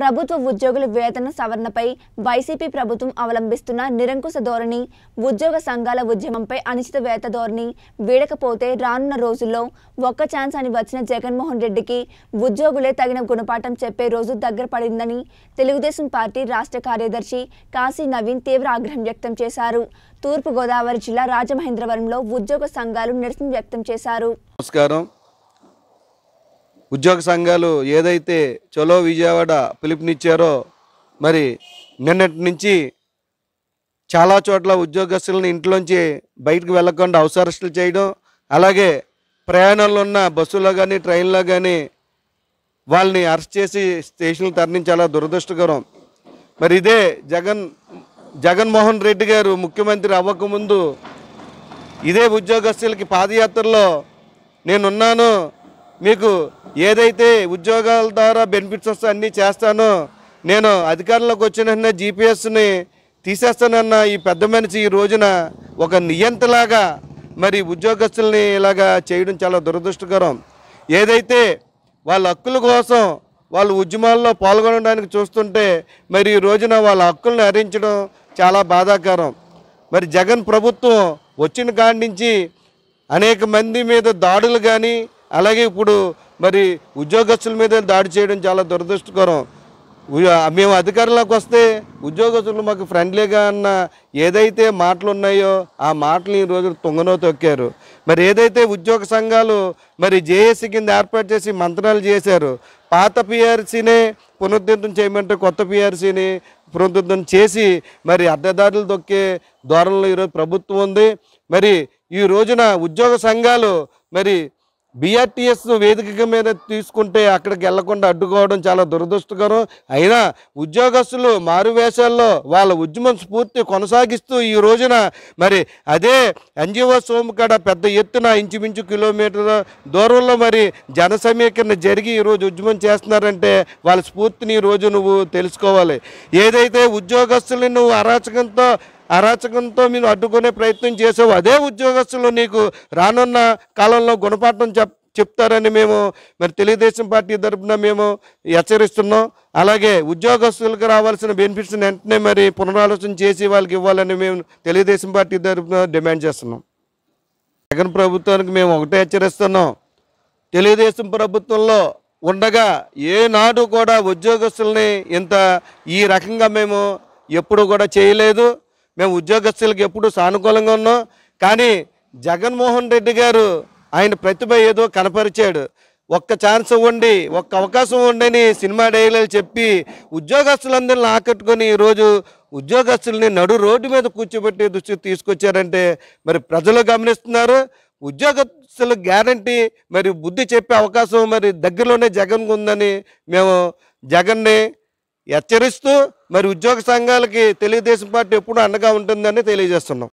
ప్రభుత్వ ఉద్యోగుల వేతన సవరణపై వైసీపీ ప్రభుత్వం అవలంబిస్తున్న నిరంకుశ ధోరణి ఉద్యోగ సంఘాల ఉద్యమంపై అనిశ్చిత వేత ధోరణి వీడకపోతే రానున్న రోజుల్లో ఒక్క ఛాన్స్ అని వచ్చిన జగన్మోహన్ రెడ్డికి ఉద్యోగులే తగిన గుణపాఠం చెప్పే రోజు దగ్గర పడిందని తెలుగుదేశం పార్టీ రాష్ట్ర కార్యదర్శి కాశీ నవీన్ తీవ్ర ఆగ్రహం వ్యక్తం చేశారు తూర్పుగోదావరి జిల్లా రాజమహేంద్రవరంలో ఉద్యోగ సంఘాలు నిరసన వ్యక్తం చేశారు నమస్కారం ఉద్యోగ సంఘాలు ఏదైతే చలో విజయవాడ పిలుపునిచ్చారో మరి నిన్నటి నుంచి చాలా చోట్ల ఉద్యోగస్తులను ఇంట్లోంచి బయటకు వెళ్ళకుండా అవసరస్తులు చేయడం అలాగే ప్రయాణంలో ఉన్న బస్సులో కానీ ట్రైన్లో కానీ వాళ్ళని అరెస్ట్ చేసి స్టేషన్లు తరలించాలా దురదృష్టకరం మరి ఇదే జగన్ జగన్మోహన్ రెడ్డి గారు ముఖ్యమంత్రి అవ్వకముందు ఇదే ఉద్యోగస్తులకి పాదయాత్రలో నేనున్నాను మీకు ఏదైతే ఉద్యోగాల ద్వారా బెనిఫిట్స్ వస్తే అన్నీ చేస్తానో నేను అధికారంలోకి వచ్చిన జీపీఎస్ని తీసేస్తానన్న ఈ పెద్ద మనిషి ఈ రోజున ఒక నియంతలాగా మరి ఉద్యోగస్తుల్ని ఇలాగా చేయడం చాలా దురదృష్టకరం ఏదైతే వాళ్ళ హక్కుల కోసం వాళ్ళు ఉద్యమాల్లో పాల్గొనడానికి చూస్తుంటే మరి ఈ రోజున వాళ్ళ హక్కులను హరించడం చాలా బాధాకరం మరి జగన్ ప్రభుత్వం వచ్చిన కాడి నుంచి అనేక మంది మీద దాడులు కానీ అలాగే ఇప్పుడు మరి ఉద్యోగస్తుల మీద దాడి చేయడం చాలా దురదృష్టకరం మేము అధికారంలోకి వస్తే ఉద్యోగస్తులు మాకు ఫ్రెండ్లీగా అన్న ఏదైతే మాటలు ఉన్నాయో ఆ మాటలు ఈ రోజు తుంగనో తొక్కారు మరి ఏదైతే ఉద్యోగ సంఘాలు మరి జేఏసీ కింద ఏర్పాటు చేసి మంత్రాలు చేశారు పాత పిఆర్సీనే పునరుద్ధం చేయమంటే కొత్త పిఆర్సీని పునరుద్ధం చేసి మరి అడ్డదారులు తొక్కే ధోరణిలో ఈరోజు ప్రభుత్వం ఉంది మరి ఈ రోజున ఉద్యోగ సంఘాలు మరి బీఆర్టీఎస్ వేదిక మీద తీసుకుంటే అక్కడికి వెళ్లకుండా అడ్డుకోవడం చాలా దురదృష్టకరం అయినా ఉద్యోగస్తులు మారు వేషాల్లో వాళ్ళ ఉద్యమం స్ఫూర్తి కొనసాగిస్తూ ఈ రోజున మరి అదే ఎన్జిఓ సోముకడ కాడ పెద్ద ఎత్తున ఇంచుమించు కిలోమీటర్ దూరంలో మరి జన సమీకరణ జరిగి ఈరోజు ఉద్యమం చేస్తున్నారంటే వాళ్ళ స్ఫూర్తిని ఈరోజు నువ్వు తెలుసుకోవాలి ఏదైతే ఉద్యోగస్తుల్ని నువ్వు అరాచకంతో అరాచకంతో మీరు అడ్డుకునే ప్రయత్నం చేసావు అదే ఉద్యోగస్తులు నీకు రానున్న కాలంలో గుణపాఠం చెప్ చెప్తారని మేము మరి తెలుగుదేశం పార్టీ తరఫున మేము హెచ్చరిస్తున్నాం అలాగే ఉద్యోగస్తులకు రావాల్సిన బెనిఫిట్స్ని వెంటనే మరి పునరాలోచన చేసి వాళ్ళకి ఇవ్వాలని మేము తెలుగుదేశం పార్టీ తరఫున డిమాండ్ చేస్తున్నాం జగన్ ప్రభుత్వానికి మేము ఒకటే హెచ్చరిస్తున్నాం తెలుగుదేశం ప్రభుత్వంలో ఉండగా ఏనాడు కూడా ఉద్యోగస్తుల్ని ఇంత ఈ రకంగా మేము ఎప్పుడు కూడా చేయలేదు మేము ఉద్యోగస్తులకు ఎప్పుడు సానుకూలంగా ఉన్నాం కానీ జగన్మోహన్ రెడ్డి గారు ఆయన ప్రతిభ ఏదో కనపరిచాడు ఒక్క ఛాన్స్ ఇవ్వండి ఒక్క అవకాశం ఉండని సినిమా డైలాగ్ చెప్పి ఉద్యోగస్తులందరినీ ఆకట్టుకొని ఈరోజు ఉద్యోగస్తుల్ని నడు రోడ్డు మీద కూర్చోబెట్టే దృష్టి తీసుకొచ్చారంటే మరి ప్రజలు గమనిస్తున్నారు ఉద్యోగస్తులు గ్యారంటీ మరి బుద్ధి చెప్పే అవకాశం మరి దగ్గరలోనే జగన్కు ఉందని మేము జగన్ని హెచ్చరిస్తూ మరి ఉద్యోగ సంఘాలకి తెలుగుదేశం పార్టీ ఎప్పుడు అండగా ఉంటుందని తెలియజేస్తున్నాం